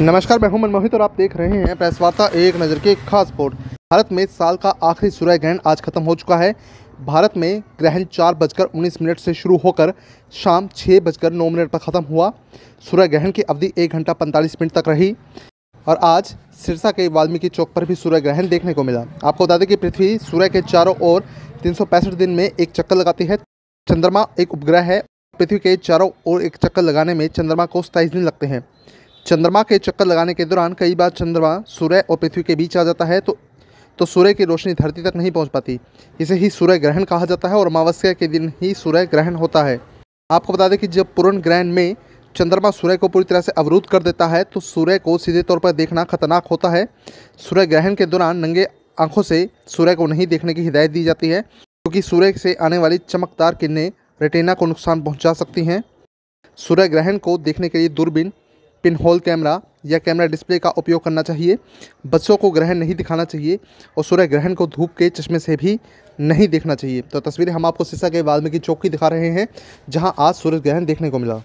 नमस्कार मैं हूं मनमोहित और आप देख रहे हैं प्रेस वार्ता एक नज़र के खास रिपोर्ट भारत में साल का आखिरी सूर्य ग्रहण आज खत्म हो चुका है भारत में ग्रहण चार बजकर उन्नीस मिनट से शुरू होकर शाम छः बजकर नौ मिनट पर ख़त्म हुआ सूर्य ग्रहण की अवधि एक घंटा पैंतालीस मिनट तक रही और आज सिरसा के वाल्मीकि चौक पर भी सूर्य ग्रहण देखने को मिला आपको बता दें कि पृथ्वी सूर्य के चारों ओर तीन दिन में एक चक्कर लगाती है चंद्रमा एक उपग्रह है पृथ्वी के चारों ओर एक चक्कर लगाने में चंद्रमा को सताईस दिन लगते हैं चंद्रमा के चक्कर लगाने के दौरान कई बार चंद्रमा सूर्य और पृथ्वी के बीच आ जाता है तो तो सूर्य की रोशनी धरती तक नहीं पहुंच पाती इसे ही सूर्य ग्रहण कहा जाता है और अमावस्या के दिन ही सूर्य ग्रहण होता है आपको बता दें कि जब पूर्ण ग्रहण में चंद्रमा सूर्य को पूरी तरह से अवरुद्ध कर देता है तो सूर्य को सीधे तौर पर देखना खतरनाक होता है सूर्य ग्रहण के दौरान नंगे आँखों से सूर्य को नहीं देखने की हिदायत दी जाती है क्योंकि सूर्य से आने वाली चमकदार किरणें रेटेना को नुकसान पहुँचा सकती हैं सूर्य ग्रहण को देखने के लिए दूरबीन पिन होल कैमरा या कैमरा डिस्प्ले का उपयोग करना चाहिए बच्चों को ग्रहण नहीं दिखाना चाहिए और सूर्य ग्रहण को धूप के चश्मे से भी नहीं देखना चाहिए तो तस्वीरें हम आपको सिसा के वाल्मीकि चौक की दिखा रहे हैं जहां आज सूर्य ग्रहण देखने को मिला